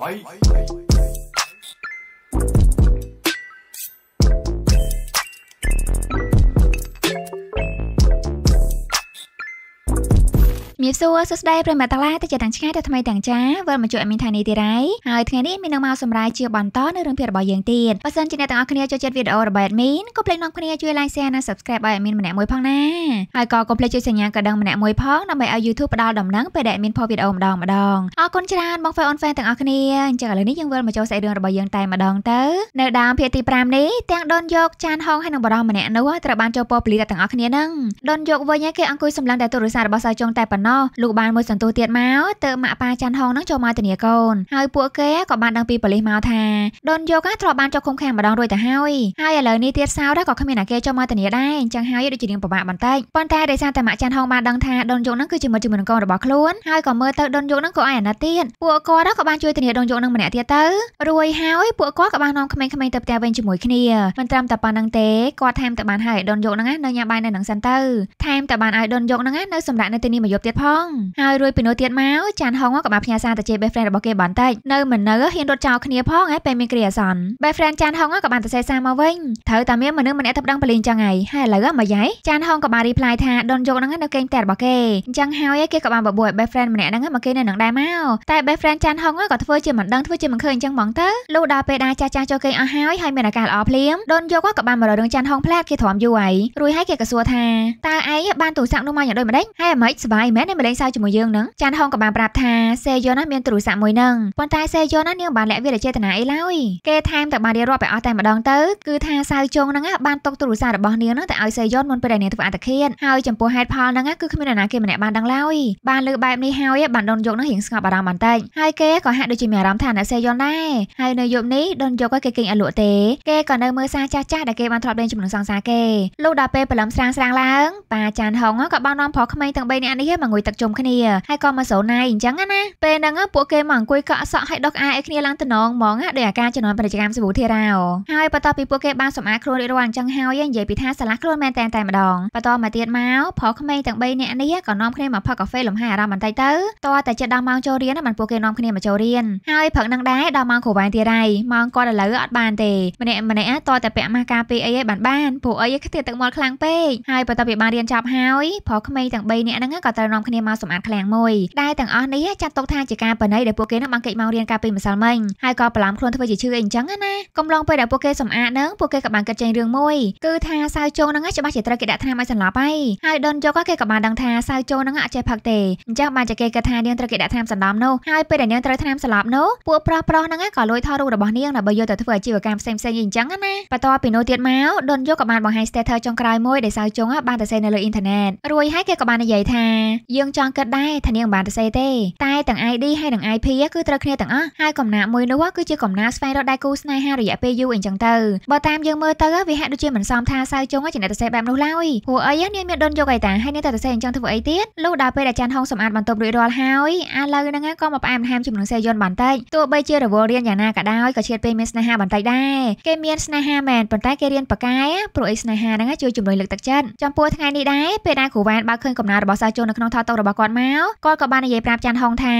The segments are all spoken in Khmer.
Bye. Bye. មៀបសួរសួស្តីប្រិមត្តឡាទៅជាទាំងឆ្ងាយទៅថ្មីទាំងចាវិលមកជួយអមីនថានេះទៀតហើយហើយថ្ងៃនេះមាននឹងមកសម្រាយជាបន្តនៅរឿងភាគរបស់យើងទៀតបើសិនជាអ្នកទាំងអស់គ្នាចូលចិត្តវីដេអូរបស់អមីនកុំភ្លេចនាំគ្នាជួយ like share និង subscribe ឲ្យអមីនម្នាក់មួយផងណាហើយក៏កុំភ្លេចជួយសញ្ញាកណ្ដឹងម្នាក់មួយផងដើម្បីឲ្យ YouTube ផ្ដល់ដំណឹងពេលដែលមានផុសវីដេអូម្ដងម្ដងអរគុណច្រើនបងប្អូន fan ទាំងអស់គ្នាអញ្ចឹងឥឡូវនេះយើងវិលមកចូលសាច់រឿងរបស់យើងតែម្ដងទៅនៅដើមភាគទី5នេះទាំងដុនយកចានហងហើយនឹងបរោះម្នាក់នោះត្រូវបានចូលពោពលីតែទាំងអស់គ្នានឹងដុនយកវិញគេអង្គុយសម្លឹងតែទូរស័ព្ទរបស់សាវចុងតែប៉ុណ្ណោះណោះលោកបានមួយសន្ទុះទៀតមកទើបម៉ាក់ប៉ាចាន់ហងនឹងចូលមកធានាកូនហើយពួកគេក៏បានដឹងពីប៉ូលីសមកថាដុនយកធ្លាប់បានចុកឃុំខាំងម្ដងរួចទៅហើយហើយឥឡូវនេះទៀតសោរក៏គ្មានអ្នកគេចូលមកធានាដែរអញ្ចឹងហើយដូចជារៀងពិបាកបន្តិចប៉ុន្តែដោយសារតែម៉ាក់ចាន់ហងបានដឹងថាដុនយកនឹងគឺជាមិត្តជាមួយនឹងកូនរបស់ខ្លួនហើយក៏មើលទៅដុនយកនឹងក៏អាយអាណិតទៀតពួកគាត់ក៏បានជួយធានាដុនយកនឹងម្នាក់ទៀតទៅរួចហើយពួកគាត់ក៏បាននាំក្មេងៗទៅផ្ទះវិញជាមួយគ្នាមិនត្រឹមតែប៉ុណ្្នឹងទេគាត់ថែមទៅបានហើយដុនយកនឹងនៅញ៉ាំបាយនៅនឹងសិនទៅថែមទៅបានឲ្យដុនយកនឹងនៅសម្រាប់នៅទីនេះមួយយប់ទៀតផងហើយរួយពីនោះទៀតមកចានហុងក៏បានផ្ញើសារទៅជេ best friend របស់គេបន្តិចនៅមិននៅហ៊ានរត់ចោលគ្នាផងឯងពេលមានគ្រាអាសន្ន best friend ចានហុងក៏បានទៅសេសារមកវិញត្រូវតែមានមនុស្សម្នាក់ទៅដឹងពលីងចឹងហើយហើយឥឡូវមកយ៉ៃចានហុងក៏បាន reply ថាដុនយកហ្នឹងនៅគេងផ្ទះរបស់គេអញ្ចឹងហើយគេក៏បានបបួលឲ្យ best friend ម្នាក់ហ្នឹងមកគេនៅនឹងដែរមកតែ best friend ចានហុងក៏ធ្វើជាមិនដឹងធ្វើជាមិនឃើញអញ្ចឹងហ្មងទៅលុះដល់ពេលដែរចាស់ចាស់ចូលគេងអស់ហើយហើយមានអាការៈល្អភ្លាមដុនយកក៏បានមករករឿងចានហុងផ្លាតគេទ្រាំយូរហើយរួយហើយគេក៏សួរថាតើឯងបានទូរស័ព្ទនោះមកយ៉ាងដូចម្ដេចហើយអ្មេចសบายមែននេះម្លេងសើចជាមួយយើងនឹងចាន់ហុងក៏បានប្រាប់ថាសេយ៉ុនណាមានទូរស័ព្ទមួយនឹងប៉ុន្តែសេយ៉ុនណានាងបានលាក់វាដោយចេតនាអីឡើយគេថែមទាំងបានរៀបរាប់ឲ្យអស់តែម្ដងទៅគឺថាសៅជុងហ្នឹងបានຕົកទូរស័ព្ទរបស់នាងហ្នឹងទៅឲ្យសេយ៉ុនមុនពេលដែលនាងធ្វើអត្តឃាតហើយចំពោះហេតុផលហ្នឹងគឺគ្មាននរណាគេម្នាក់បានដឹងឡើយបានលើបែបនេះហើយបានដុនយកនឹងរៀងស្ងប់អារម្មណ៍បន្តិចហើយគេក៏ហាក់ដូចជាមានអារម្មណ៍ថាអ្នកសេយ៉ុនដែរហើយនៅយប់នេះដុនយកឲ្យគេគេងអលក់ទេគេក៏នៅមើលសារចាស់ចាស់ដែលគេបានធ្លាប់លេងជាមួយនឹងសង្សារគេលុះដល់ពេលព្រលឹមស្រាងស្រាងឡើងប៉ាចានហុងក៏បាននាំប្រុសក្មេងទាំង3នាក់នេះមកងុយយទឹកជុំគ្នាហើយក៏មកសូនណៃអញ្ចឹងណាពេលហ្នឹងពួកគេមកអង្គុយកក់សក់ហើយដុសអាឲ្យគ្នាឡើងតំណងហ្មងដោយអាការចំនួនប្រជាកម្មសវូធារ៉ោហើយបន្ទាប់ពីពួកគេបានសម្អាតខ្លួនរួចរាល់អញ្ចឹងហើយនិយាយពីថាសាឡាខ្លួនមែនតែតែម្ដងបន្ទាប់មកទៀតមកប្រុសក្មេងទាំង3នាក់នេះក៏នាំគ្នាមកផឹកកាហ្វេលំហែអារម្មណ៍បន្តិចទៅតោះតែជិតដល់ម៉ោងចូលរៀនបានពួកគេនាំគ្នាមកចូលរៀនហើយព្រឹកនឹងដែរដល់ម៉ោងគ្រូវ៉ាន់ទៀតហើយម៉ោងគាត់ឥឡូវអត់បានទេម្នាក់ម្នាក់តោះតែពាក់ម៉ាស់ការពីអីឯងបានបានព្រោះអីខ្ទាតទឹកមាត់ខ្លាំងពេកហើយបន្ទាប់ពីបានរៀនចប់ហើយប្រុសក្មេងទាំង3នាក់ហ្នឹងក៏ត្រូវនាំគ្នាគ្នាមកសម្អាតឃ្លាំងមួយដែលទាំងអស់នេះចាត់ទុកថាជាការបណៃដែលពួកគេនឹងបានគេចមករៀនការពីម្សិលមិញហើយក៏ប្រឡំខ្លួនធ្វើជាឈឺអីអញ្ចឹងណាកំឡុងពេលដែលពួកគេសម្អាតនឹងពួកគេក៏បានគិតចេញរឿងមួយគឺថាសាវជោនឹងច្បាស់ជាត្រូវគេដាក់ថ្នាំឲ្យសន្លប់ហើយហើយដុនយកក៏គេក៏បានដឹងថាសាវជោនឹងអត់ចេះផឹកទេអញ្ចឹងបានជាគេគិតថានាងត្រូវគេដាក់ថ្នាំសន្លប់នោះហើយពេលដែលនាងត្រូវថ្នាំសន្លប់នោះពួកប្រុសប្រុសហ្នឹងក៏លួចថតរូបរបស់នាងដើម្បីយកទៅធ្វើអាជីវកម្មផ្សេងផ្សេងអីអញ្ចឹងណាបន្ទាប់ពីនោះទៀតមកដុនយកក៏បានបង្ហាញ status ចុងក្រោយមួយដែលសាវជោបានទៅសេនៅលើអ៊ីនធឺណិតរួយហើយគេក៏បាននិយាយថាយយើងចង់គិតដែរថានាងបានទៅសេទេតែទាំង ID ហើយនិង IP គឺត្រូវគ្នាទាំងអស់ហើយកំណាមួយនោះគឺជាកំណាស្វែងរកដៃគូស្នេហារយៈពេលយូរអីចឹងទៅបើតាមយើងមើលទៅវាហាក់ដូចជាមិនសមថាសៅជុងជាអ្នកទៅសេបែបនោះឡើយព្រោះអីនាងមានដុនយកអីតាហើយនាងទៅទៅសេអញ្ចឹងធ្វើអីទៀតលុះដល់ពេលដែលចាន់ហុងសម្អាតបន្ទប់រួចរាល់ហើយឥឡូវហ្នឹងក៏មកផ្អែមហាមជំនុំសេយន់បន្តិចទោះបីជារវល់រៀនយ៉ាងណាក៏ដោយក៏ឈៀតពេលមានស្នេហាបន្តិចដែរគេមានស្នេហាមែនប៉ុន្តែគេរៀនប៉ាកែព្រោះអីស្នេហាហ្នឹងជួយជំរុញលើកទឹកចិត្តចំពោះថ្ងៃនេះដែរពេលដែលគ្រូវ៉ែនបើឃើញកំណើរបស់សាជុននៅក្នុងថតតុរបស់គាត់មកគាត់ក៏បាននិយាយប្រាប់ចាន់ហុងថា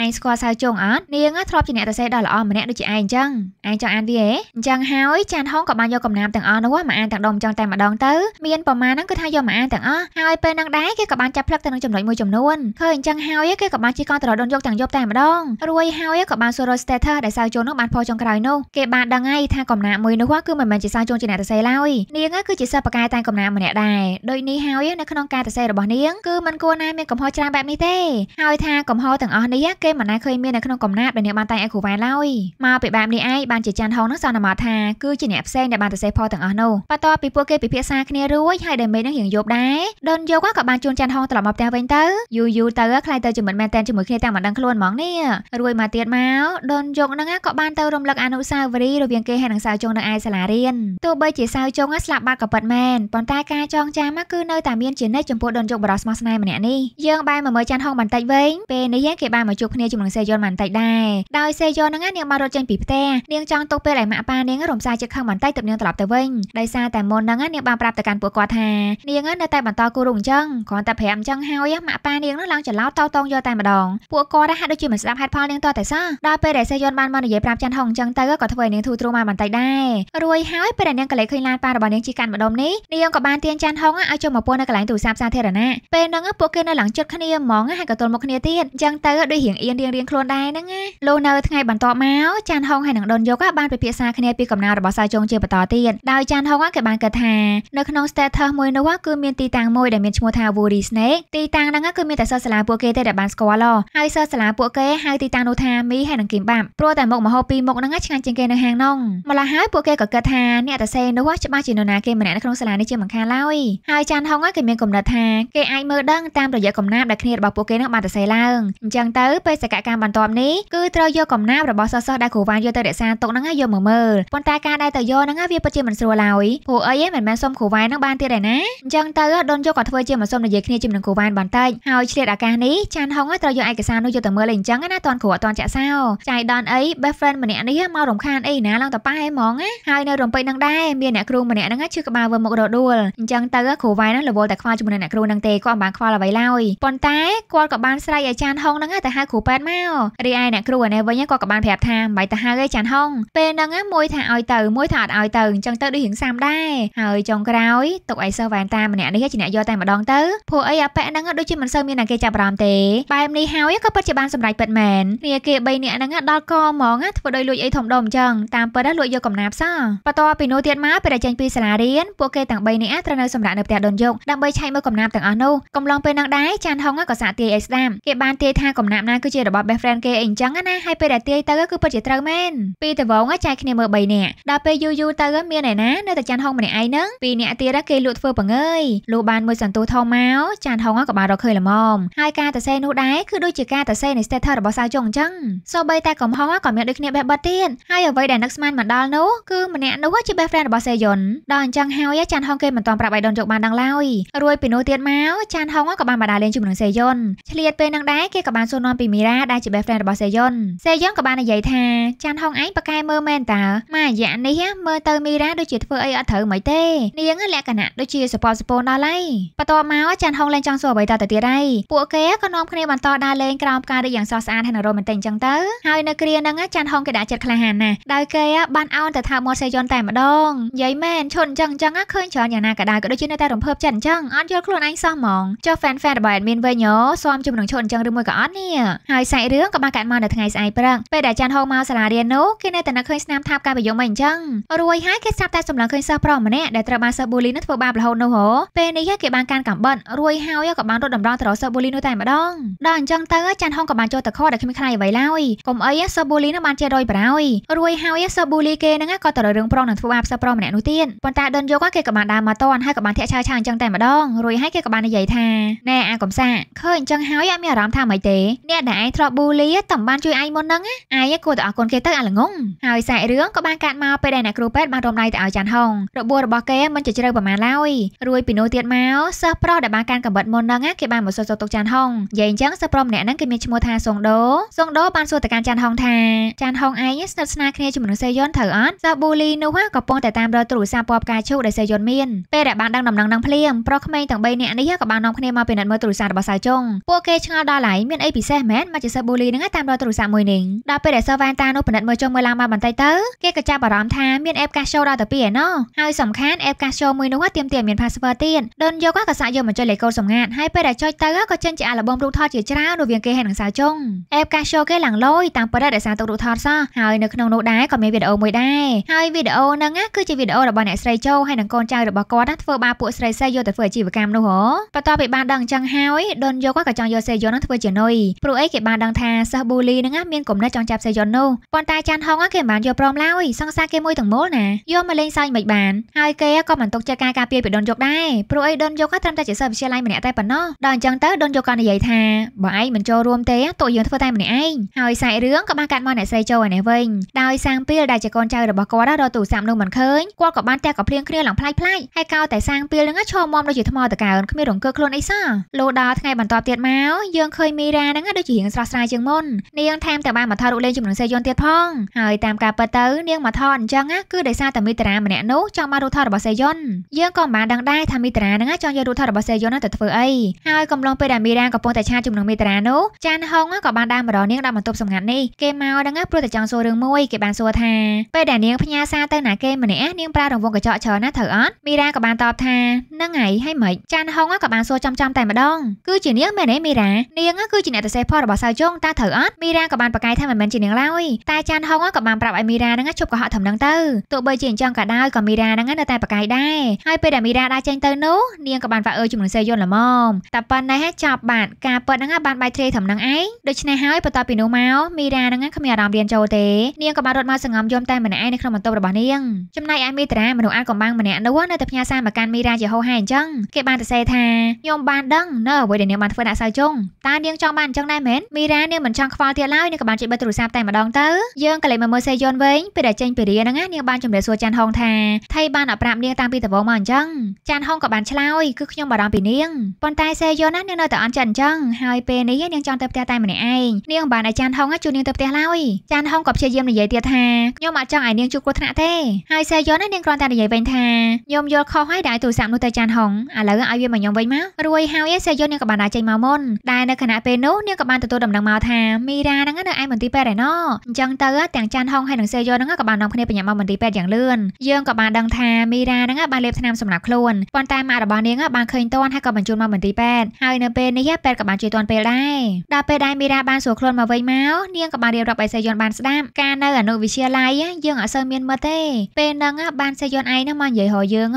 ឯងស្គាល់សៅជុងអត់នាងធ្លាប់ជាអ្នកសរសេរដ៏ល្អម្នាក់ដូចជាឯងអញ្ចឹងឯងចង់អានវាហ៎អញ្ចឹងហើយចាន់ហុងក៏បានយកកំណាមទាំងអស់នោះមកអានទាំងដុំចឹងតែម្ដងទៅមានប្រមាណហ្នឹងគឺថាយកមកអានទាំងអស់ហើយពេលហ្នឹងដែរគេក៏បានចាប់ផ្លឹកទៅនឹងចំណុចមួយចំនួនឃើញអញ្ចឹងហើយគេក៏បានជិះកង់ទៅរដុនយកទាំងយប់តែម្ដងរួចហើយក៏បានសួររយ status ដែលសៅជុងនោះបានផុសចុងក្រោយនោះគេបានដឹងហើយថាកំណាមមួយនោះគឺមិនមែនជាសៅជុងជាអ្នកសរសេរឡើយនាងគឺជាសិស្សបកាយតែកំណាមម្នាក់ដែរដូចនេះហើយនៅក្នុងការសរសេររបស់នាងគឺមិនគួរណាមានកំហុសច្រើនបែបនេះទេហើយថាកំហុសទាំងអស់នេះគេមិនណាឃើញមាននៅក្នុងកំណាព្យដែលអ្នកបានតែងឲ្យគ្រូវ៉ែឡើយមកពីបែបនេះឯងបានជាចាន់ហុងនឹងសន្មតថាគឺជាអ្នកផ្សេងដែលបានទៅសេះផលទាំងអស់នោះបន្ទាប់ពីពួកគេពិភាក្សាគ្នារួចហើយដែលមេនឹងរៀងយប់ដែរដុនយកក៏បានជួនចាន់ហុងត្រឡប់មកផ្ទះវិញទៅយូរយូរទៅខ្លាយទៅជាមិនមែនតែនជាមួយគ្នាតែមិនដឹងខ្លួនហ្មងនេះរួចមកទៀតមកដុនយកនឹងក៏បានទៅរំលឹកអនុស្សាវរីយ៍រវាងគេហើយនឹងសាវជុងនៅឯសាលារៀនទោះបីជាសាវជុងស្លាប់បាត់ក៏ពិតមែនប៉ុន្តែការចងចាំគឺនៅតែមានជានិច្ចចំពោះដុនយកបរោះស្មោះស្នេហ៍ម្នាក់នេះយើងបែរមកមើលចានហុងបន្តិចវិញពេលនេះគេបែរមកជួបគ្នាជាមួយនឹងសេយ៉ុនបន្តិចដែរដោយសេយ៉ុនហ្នឹងនាងបានរត់ចេញពីផ្ទះនាងចង់ទុកពេលឲ្យម៉ាក់ប៉ានាងរំសាយចិត្តខឹងបន្តិចទើបនាងត្រឡប់ទៅវិញដោយសារតែមុនហ្នឹងនាងបានប្រាប់ទៅកាន់ពួកគាត់ថានាងនៅតែបន្តគូរងអញ្ចឹងគ្រាន់តែប្រាប់អញ្ចឹងហើយម៉ាក់ប៉ានាងនឹងឡើងច្រឡោតតោតងយកតែម្ដងពួកគាត់ហាក់ដូចជាមិនស្ដាប់ហេតុផលនាងតតែសោះដល់ពេលដែលសេយ៉ុនបានមកនិយាយប្រាប់ចានហុងអញ្ចឹងទៅក៏ធ្វើឲ្យនាងធូរទ្រូងបានបន្តិចដែររួយហើយពេលដែលនាងក៏លេខឃើញឡានប៉ារបស់នាងជីកាន់ម្ដុំនេះនាងក៏បានទាញចានហុងឲ្យចូលមកពួននៅកន្លែងទូរស័ព្ទសាធារណៈពេលហ្នឹងពួកគេនៅឡើងចិត្តគ្នាហ្មងហើយក៏ទល់មុខគ្នាទៀតអញ្ចឹងទៅដូចរៀងអៀនរៀងរៀងខ្លួនដែរហ្នឹងណាលោកនៅថ្ងៃបន្ទាប់មកចានហុងហើយនឹងដុនយកបានពិភាក្សាគ្នាពីកំណើរបស់សាជុងជាបន្តទៀតដោយចានហុងគេបានគិតថានៅក្នុង status មួយនោះគឺមានទីតាំងមួយដែលមានឈ្មោះថា Woody Snake ទីតាំងហ្នឹងគឺមានតែសិស្សសាលាពួកគេទេដែលបានស្គាល់ហើយសិស្សសាលាពួកគេហៅទីតាំងនោះថាមីហើយនឹងគីមបាប់ព្រោះតែមុខមហោពីរមុខហ្នឹងឆ្ងាញ់ជាងគេនៅហាងនោះម្ល៉េះហើយពួកគេក៏គិតថាអ្នកតសេនោះច្បាស់ជានរណាគេម្នាក់នៅក្នុងសាលានេះជាមិនខានឡើយហើយចានហុងគេមានគំនិតថាគេអាចមើលដឹងតាមរយៈយៈកំណាព្យដែលគ្នារបស់ពួកគេនឹងបានសរសេរឡើងអញ្ចឹងទៅពេលសកកម្មបន្ទាប់នេះគឺត្រូវយកកំណាព្យរបស់សិស្សសិស្សដែលគ្រូវ៉ាយកទៅរក្សាទុកហ្នឹងយកមកមើលប៉ុន្តែការដែលទៅយកហ្នឹងវាពិតជាមិនស្រួលឡើយព្រោះអីមិនមែនសុំគ្រូវ៉ានឹងបានទៀតដែរណាអញ្ចឹងទៅដុនយកក៏ធ្វើជាមិនសុំនិយាយគ្នាជាមួយនឹងគ្រូវ៉ាបន្តិចហើយឆ្លៀតឱកាសនេះចានហុងត្រូវយកឯកសារនោះយកទៅមើលអីអញ្ចឹងណាតន់គ្រូអត់តន់ចាក់សោចៃដនអី best friend ម្នាក់នេះមករំខានអីណាឡើងតប៉ែហ្មងណាហើយនៅរំពេចនឹងដែរមានអ្នកគ្រូម្នាក់ហ្នឹងឈឺក្បាលវើមុខរដួលអញ្ចឹងទៅគ្រូវ៉ានឹងរវល់តែខ្វល់ជាមួយនឹងអ្នកគ្រូនឹងទេក៏មិនបានខ្វល់អ្វីឡើយយប៉ុន្តែគាត់ក៏បានស្រែកឲ្យចានហុងហ្នឹងទៅហៅគ្រូពេទ្យមករីឯអ្នកគ្រូអានេះវិញគាត់ក៏បានប្រាប់ថាមិនបាច់ទៅហៅឯចានហុងពេលហ្នឹងមួយថាឲ្យទៅមួយថាអត់ឲ្យទៅអញ្ចឹងទៅដូចរៀងសាមដែរហើយចុងក្រោយទុកឲ្យសិស្សវ៉ែនតាម្នាក់នេះជាអ្នកយកតែម្ដងទៅព្រោះអីអាប៉ែហ្នឹងដូចជាមិនសូវមានអ្នកគេចាប់អារម្មណ៍ទេបែបនេះហើយក៏ពិតជាបានសម្រេចពិតមែនគ្នាគេ3នាក់ហ្នឹងដល់កហ្មងធ្វើដោយលួចអីធំដុំអញ្ចឹងតាមពិតលួចយកកំណាព្យសោះបន្ទាប់ពីនោះទៀតមកពេលដែលចេញពីសាលារៀនពួកគេទាំង3នាក់ត្រូវនៅសម្រាប់នៅផ្ទះដុនយកដើម្បីឆែកមើលកំណាព្យទាំងអស់នោះកំឡុងពេលហ្នឹងដែរនេះចាន់ហុងក៏សាកទាយឲ្យស្ដាំគេបានទាយថាកំណាប់ណាគឺជារបស់ best friend គេអីចឹងណាហើយពេលដែលទាយទៅគឺពិតជាត្រូវមែនពីដំបូងចែកគ្នាមើល3នាក់ដល់ពេលយូរយូរទៅមានឯណានៅតែចាន់ហុងម្នាក់ឯងហ្នឹងពីរនាក់ទៀតគេលក់ធ្វើបង្ើយលុះបានមួយសន្ទុះធំមកចាន់ហុងក៏បានរកឃើញល្មមហើយការតសេនោះដែរគឺដូចជាការតសេនៃ status របស់សាវចុងអញ្ចឹងសូម្បីតែកំហុសក៏មានដូចគ្នាបែបបាត់ទៀតហើយអ្វីដែលនឹកស្មានមកដល់នោះគឺម្នាក់នោះជា best friend របស់សេយុនដល់អញ្ចឹងហើយចាន់ហុងគេមិនតន់ប្រាប់ឲ្យដុនជោគបានដល់ឡើយរួយពីនោះទៀតមកចាន់ហុងក៏បានបដាលេងជាមួយនឹងសេយុនឆ្លៀតពេលនឹងដែរគេក៏បានសួរនាំពីមីរ៉ាដែលជា best friend របស់សេយុនសេយុនក៏បាននិយាយថាចាន់ហុងឯងប៉កែមើលមែនតើម៉ាអាយ៉ានេះមើលទៅមីរ៉ាដូចជាធ្វើអីអត់ត្រូវមិនទេនាងលក្ខណៈដូចជាសពសពដល់ហើយបន្ទាប់មកចាន់ហុងលែងចង់សួរអ្វីតទៅទៀតហើយពួកគេក៏នាំគ្នាបន្តដើរលេងក្រោមការរីកយ៉ាងស្រស់ស្អាតហើយនៅរ៉ូមែនទិកអញ្ចឹងទៅហើយនៅគ្រាហ្នឹងចាន់ហុងគេដាក់ចិត្តក្លាហានណាស់ដោយគេបានអោនទៅថាមាត់សេយុនតែម្ដងនិយាយមែនឈុនអញ្ចឹងអញ្ចឹងឃើញច្រើនយ៉ាងណាក៏ដោយក៏ដូចជានៅតែរំភើបចិត្តអញ្ចឹងអត់យល់ខ្លួនឯងសោះហ្មងចុះ fan fan របស់មិនមានវិញហ៎ស៊ាំជុំនឹងឈុតអញ្ចឹងឬមួយក៏អត់នេះហើយសាច់រឿងក៏បានកាត់មកនៅថ្ងៃស្អែកព្រឹកពេលដែលចាន់ហោមកសាលារៀននោះគេនៅតែនឹកឃើញស្នាមថាបការប្រយោគមិនអញ្ចឹងរួយហើយគេស្រាប់តែសម្លឹងឃើញសិស្សប្រុសម្នាក់ដែលត្រូវបានសិស្សប៊ូលីនឹងធ្វើបាបរហូតនោះហ៎ពេលនេះគេបានកាន់កាំបិតរួយហើយក៏បានរត់តម្រង់ទៅរកសិស្សប៊ូលីនោះតែម្ដងដល់អញ្ចឹងទៅចាន់ហោក៏បានចូលទៅខដែលគ្មានខ្លាយអ្វីឡើយកុំអីសិស្សប៊ូលីនឹងបានជារយប្រោយរួយហើយសិស្សប៊ូលីគេនឹងក៏ទៅរឿងប្រុងនឹងធ្វើបាបសិស្សប្រុសម្នាក់នោះទៀតប៉ុន្តែដុនយកគេក៏បានដើរមកតន់ហើយក៏បានធាក់ឆើឆើអញ្ចឹងតែម្ដងរួយហើយគេក៏បាននិយាយថាណែអាកំសាកឃើញអញ្ចឹងហើយអត់មានអារម្មណ៍ថាម៉េចទេអ្នកដែលឯងធ្លាប់ប៊ូលីតំបានជួយឯងមុនហ្នឹងឯងគួរតែអរគុណគេទៅអាល្ងងហើយសាច់រឿងក៏បានកាត់មកពេលដែលអ្នកគ្រូពេទ្យបានរំដាយទៅឲ្យចាន់ហុងរបួសរបស់គេមិនជជ្រៅប្រមាណឡើយរួយពីនោះទៀតមកសិស្សប្រុសដែលបានកាន់កំបិតមុនហ្នឹងគេបានមកសួរទុកចាន់ហុងនិយាយអញ្ចឹងសិស្សប្រុសម្នាក់ហ្នឹងគេមានឈ្មោះថាសុងដូសុងដូបានសួរទៅកាន់ចាន់ហុងថាចាន់ហុងឯងស្និទ្ធស្នាលគ្នាជាមួយនឹងសេយុនត្រូវអត់សិស្សប៊ូលីនោះក៏ប៉ុន្តែតាមរកទូរស័ព្ទពណ៌ផ្កាឈូកដែលសេយុនមានពេលដែលបានដឹងដំណឹងនឹងភ្លាមប្រុសក្មេងទាំង3នាក់នេះក៏បាននាំគ្នាមកពិនិត្យមើលទូរស័ព្ទរបស់សាវចុងពួកគេឆ្ងល់ដល់ឡៃមានអីពិសេសមែនមកជាសិស្សបូលីនឹងតាមរកទូរស័ព្ទមួយនេះដល់ពេលដែលសិស្សវ៉ានតានោះពិនិត្យមើលចុងមើលឡើងមកបន្តិចទៅគេក៏ចាប់អារម្មណ៍ថាមានអេបកាសចូលដល់ទៅពីឯណោះហើយសំខាន់អេបកាសចូលមួយនោះទាមទារមាន password ទៀតដូនយកក៏សាក់យកមកចុចលេខកូដសម្ងាត់ហើយពេលដែលចុចទៅក៏ចេញជាអាល់ប៊ុមរូបថតជាច្រើនរវាងគេហើយនឹងសាវចុងអេបកាសចូលគេឡើងលយតាមពិតដែលសារទុករូបថតសោះហើយនៅក្នុងនោះដែរក៏មានវីដេអូមួយដែរហើយវីដេអូហ្នឹងគឺជាវីដេអូរបស់អ្នកស្រីចូលហើយនឹងកូនចៅរបស់គាត់ធ្វើបាពួកស្រីស្រីយកទៅធ្វើអាជីវកម្មនោះហ៎បន្ទាប់ពីបានដឹងអញ្ចឹងហើយដូនយកគាត់ក៏ចង់យកសេយ៉ុនហ្នឹងធ្វើជានុយព្រោះអីគេបានដឹងថាសិស្សប៊ូលីហ្នឹងមានគំនិតចង់ចាប់សេយ៉ុននោះប៉ុន្តែចាន់ហុងគេមិនបានយកព្រមឡើយសង្សារគេមួយទាំងមូលណាយកមកលេងសើចមិនបានហើយគេក៏មិនទុកចិត្តការការពារពីដូនយកដែរព្រោះអីដូនយកគាត់ត្រឹមតែជាសិស្សវិទ្យាល័យម្នាក់តែប៉ុណ្ណោះដល់អញ្ចឹងទៅដូនយកក៏និយាយថាបើឯងមិនចូលរួមទេតួយើងធ្វើតែម្នាក់ឯងហើយសាច់រឿងក៏បានកាត់មកអ្នកស្រីចូលឯនេះវិញដោយសាងពីលដែលជាកូនចៅរបស់គាត់រកទូរស័ព្ទនោះមិនឃើញគាត់ក៏បានតែក៏ភ្លៀងគ្នាឡើងផ្លាច់ផ្លាច់ហើយកោតែសាងពីលនឹងឈរមមដូចជាថ្មតកើនគ្មានរង្គើខ្លួនអីសោះលុះដល់ថ្ងៃបន្ទាប់ទៀតមកយើងឃើញមីរ៉ាហ្នឹងដូចជារៀងស្រស់ស្រាយជាងមុននាងថែមទាំងបានមកថតរូបលេងជាមួយនឹងសេយុនទៀតផងហើយតាមការពិតទៅនាងមកថតអញ្ចឹងគឺដោយសារតែមីតារាម្នាក់នោះចង់បានរូបថតរបស់សេយុនយើងក៏មិនបានដឹងដែរថាមីតារាហ្នឹងចង់យករូបថតរបស់សេយុនទៅធ្វើអីហើយកំឡុងពេលដែលមីរ៉ាកំពុងតែឆាតជាមួយនឹងមីតារានោះចានហុងក៏បានដើរមករកនាងដល់បន្ទប់សម្ងាត់នេះគេមកហ្នឹងព្រោះតែចង់សួររឿងមួយគេបានសួរថាពេលដែលនាងផ្ញើសារទៅណាគេម្នាក់នាងប្រើរង្វង់កញ្ចក់ច្រើនណាស់ត្រូវអត់មីរ៉ាក៏បានតបថាហ្នឹងហើយហើយមិនចានហុងក៏បានសួរចំចំតែម្ដងងគឺជានាងមែនទេមីរ៉ានាងគឺជាអ្នកទៅសេះផលរបស់សៅចុងតើត្រូវអត់មីរ៉ាក៏បានប្រកាយថាមិនមែនជានាងឡើយតែចានហុងក៏បានប្រាប់ឲ្យមីរ៉ាហ្នឹងជប់កុហកធំហ្នឹងទៅទោះបីជាអញ្ចឹងក៏ដោយក៏មីរ៉ាហ្នឹងនៅតែប្រកាយដែរហើយពេលដែលមីរ៉ាដើរចេញទៅនោះនាងក៏បានវ៉ាអើជំនួសសេយុនល្មមតែប៉ុណ្ណេះចប់បាទការពិតហ្នឹងបានបាយត្រេធំហ្នឹងឯងដូច្នេះហើយបន្ទាប់ពីនោះមកមីរ៉ាហ្នឹងគ្មានអារម្មណ៍រៀនចូលទេនាងក៏បានរត់មកសង្ងំយំតែម្នាក់ឯងនៅក្នុងបន្ទប់របស់នាងចំណែកឯមីត្រាមនុស្សអានកំបាំងម្នាក់នោះនៅតែផ្ញើសារមកកាន់មីរ៉ាជាហោហែអញ្ចឹងគេបានទៅសេថាខ្ញុំបានដឹងនៅអ្វីដែលនាងបានធ្វើអ្នកសៅចុងតើនាងចង់បានអញ្ចឹងដែរមែនមីរ៉ានាងមិនចង់ខ្វល់ទៀតឡើយនាងក៏បានជិះបិទទូរស័ព្ទតែម្ដងទៅយើងក៏លេចមកមើលសេយុនវិញពេលដែលចេញពីរៀនហ្នឹងនាងបានជម្រាបសួរចាន់ហុងថាថៃបានអប្រាប់នាងតាំងពីដំបូងមកអញ្ចឹងចាន់ហុងក៏បានឆ្លើយគឺខ្ញុំបារម្ភពីនាងប៉ុន្តែសេយុនណានាងនៅតែអន់ចិត្តអញ្ចឹងហើយពេលនេះនាងចង់ទៅផ្ទះតែម្នាក់ឯងនាងបានឲ្យចាន់ហុងជួយនាងទៅផ្ទះឡើយចាន់ហុងក៏ព្យាយាមនិយាយទៀតថាខ្ញុំអត់ចង់ឲ្យនាងជួបគ្រោះថ្នាក់ទេហើយសេយុនណានាងគ្រាន់តែនិយាយវិញថាខ្ញុំយល់ខុសហើយដែលទូរស័ព្ទនោះទៅចាន់ហុងឥឡូវឲ្យវាមកខ្ញុំវិញមករួយហើយសេជាយកនាងកបានដាចេញមកមុនដែលនៅខណៈពេលនោះនាងក៏បានទទួលដំណឹងមកថាមីរ៉ាហ្នឹងនៅឯមន្ទីរពេទ្យឯណោះអញ្ចឹងទៅទាំងចាន់ហុងហើយនិងសេយកហ្នឹងក៏បាននាំគ្នាបញ្ញាមកមន្ទីរពេទ្យយ៉ាងលឿនយើងក៏បានដឹងថាមីរ៉ាហ្នឹងបានលេបថ្នាំសម្រាប់ខ្លួនប៉ុន្តែម៉ាក់របស់នាង បានឃើញទាន់ហើយក៏បញ្ជូនមកមន្ទីរពេទ្យហើយនៅពេលនេះពេទ្យក៏បានជួយទាន់ពេលដែរដល់ពេលដែលមីរ៉ាបានសួរខ្លួនមកវិញមកនាងក៏បានរៀបរាប់ឲ្យសេយកបានស្ដាប់ការនៅអនុវិទ្យាល័យយើងអត់សូវមានមិត្តទេពេលហ្នឹងបានសេយកឯងហ្នឹងមកនិយាយហៅយើង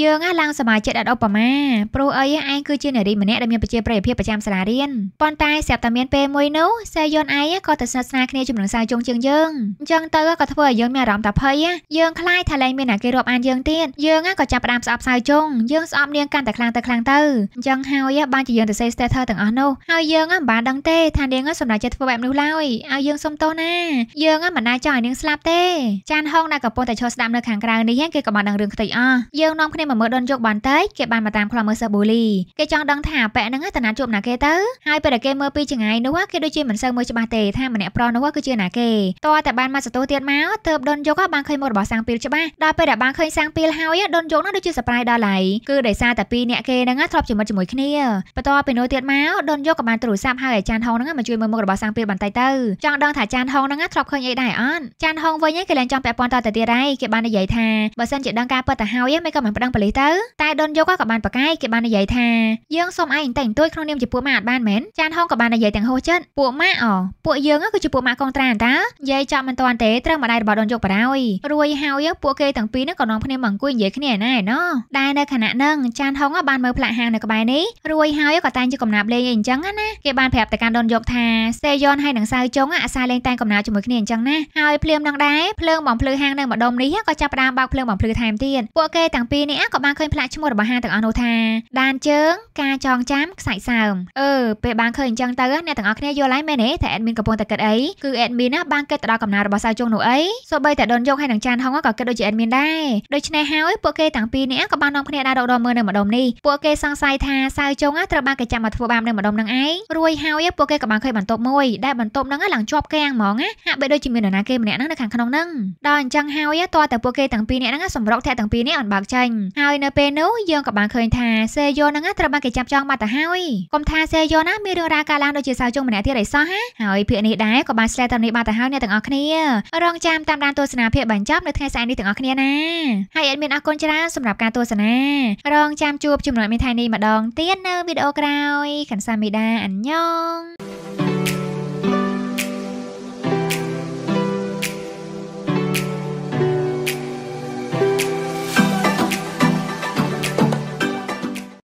យើងឡើងសមាជិកអត់ឧបមាព្រោះអីឯងគឺជានារីម្នាក់អ្នកដែលមានប្រជាប្រិយភាពប្រចាំសាលារៀនប៉ុន្តែស្រាប់តែមានពេលមួយនោះសេយុនអៃក៏ទៅស្និទ្ធស្នាលគ្នាជាមួយនឹងសាវជុងជាងយើងអញ្ចឹងទៅក៏ធ្វើឲ្យយើងមានអារម្មណ៍តាភ័យយើងខ្លាចថាលែងមានអ្នកគេរាប់អានយើងទៀតយើងក៏ចាប់ផ្ដើមស្អប់សាវជុងយើងស្អប់នាងកាន់តែខ្លាំងទៅខ្លាំងទៅអញ្ចឹងហើយបានជាយើងទៅសេ status ទាំងអស់នោះហើយយើងមិនបានដឹងទេថានាងសម្រាប់ចិត្តធ្វើបែបនោះឡើយឲ្យយើងសុំទោសណាយើងមិនណាចង់ឲ្យនាងស្លាប់ទេចានហុងដែលកំពុងតែឈរស្ដាប់នៅខាងក្រៅនេះគេក៏បានដឹងរឿងខ្ទេចអស់យើងនាំគ្នាមកមើលដុនយកបន្តិចគេបានមកតាមខ្លាមើលសិស្សបូលីគេចង់ដឹងថាពាក់ហ្នឹងតាណាជួបណាគេទៅហើយពេលដែលគេមើលពីចង្អាយនោះគេដូចជាមិនសូវមើលច្បាស់ទេថាម្នាក់ប្រុសនោះគឺជាណាគេតើតែបានមកសតោទៀតមកទើបដុនយកបានឃើញមុខរបស់សាំងពីលច្បាស់ដល់ពេលដែលបានឃើញសាំងពីលហើយដុនយកនោះដូចជាសប្រៃដល់ឡៃគឺដោយសារតែពីរអ្នកគេហ្នឹងធ្លាប់ជាមិត្តជាមួយគ្នាបន្ទាប់ពីនោះទៀតមកដុនយកក៏បានទូរស័ព្ទហៅឲ្យចានហងហ្នឹងមកជួយមើលមុខរបស់សាំងពីលបន្តិចទៅចង់ដឹងថាចានហងហ្នឹងធ្លាប់ឃើញអីដែរអត់ចានហងវិញគេឡើងចង់ពាក់ព័ន្ធតទៅទៀតហើយគេបាននិយាយថាបើសិនជាដឹងការពិតទៅហើយមិនក៏មិនប្តឹងប៉ូលីសទៅតែដុនយកក៏បានប្រកែកគេបាននិយាយថាយើងសូមឯងតែងទួយក្នុងនាមជាពួកម៉ាអត់បានមែនចានហងក៏បាននិយាយទាំងហោះចិត្តពួកម៉ាអពួកយើងគឺជាពួកម៉ាកងត្រាអន្តាយាយចាប់មិនទាន់ទេត្រូវម្ដាយរបស់ដូនយកបារោយរួយហើយពួកគេទាំងពីរនឹងក៏នាំគ្នាមកអង្គុយនិយាយគ្នាណែណោះដែលនៅខណៈហ្នឹងចានហងបានមើលផ្លាកហាងនៅក្បែរនេះរួយហើយក៏តែងជាកំណាប់លេងអីអញ្ចឹងណាគេបានប្រាប់ទៅកាន់ដូនយកថាសេយ៉នហើយនឹងសៅចុងអាសាលេងតែងកំណាប់ជាមួយគ្នាអញ្ចឹងណាហើយភ្លាមនឹងដែរភ្លើងបំភ្លឺហាងនៅម្ដុំនេះក៏ចាប់ផ្ដើមបើកភ្លើងបំភ្លឺថែមទៀតពួកគេទាំងពីរនេះក៏បានឃើញផ្លាកឈ្មោះរបស់ហាងទាំងអស់នោះថាដានជើងការចងង់ចាំខ្សាច់សើមអឺពេលបានឃើញអញ្ចឹងទៅអ្នកទាំងអស់គ្នាយល់ហើយមែនទេថា admin កំពុងតែគិតអីគឺ admin ណាបានគិតទៅដល់កំណើរបស់សៅជុងនោះអីសូម្បីតែដុនយកហើយនឹងចានហុងក៏គិតដូចជា admin ដែរដូច្នេះហើយពួកគេទាំងពីរនាក់ក៏បាននាំគ្នាដើរដកដមមើលនៅម្ដុំនេះពួកគេសង្ស័យថាសៅជុងត្រូវបានគេចាប់មកធ្វើបាបនៅម្ដុំនឹងឯងរួយហើយពួកគេក៏បានឃើញបន្ទប់មួយដែលបន្ទប់ហ្នឹងឡើងជាប់កាំងហ្មងហាក់បីដូចជាមាននរណាគេម្នាក់ហ្នឹងនៅខាងក្នុងហ្នឹងដល់អញ្ចឹងហើយតើតើពួកគេទាំងពីរនាក់ហ្នឹងសម្រុកធាក់ទាំងពីរនាក់អនបើកចេញហើយនៅពេលនោះយើងក៏បានឃើញថាសេយ៉ូហ្នឹងត្រូវបានគេចាប់ចងមកទៅហើយកុំថាសេយ៉ូណាមានរឿងរ៉ាវកើតឡើងដូចជាសៅជុងម្នាក់ទៀតអីសោះណាហើយភាគនេះដែរក៏បានស្លែតាមនេះបានទៅហើយអ្នកទាំងអស់គ្នា រងចាំតាមដានទស្សនាភាគបញ្ចប់នៅថ្ងៃស្អែកនេះទាំងអស់គ្នាណាហើយអេតមានអរគុណច្រើនសម្រាប់ការទស្សនា រងចាំជួបជំនួយមានថ្ងៃនេះម្ដងទៀតនៅវីដេអូក្រោយកាន់សាមីដាអញ្ញង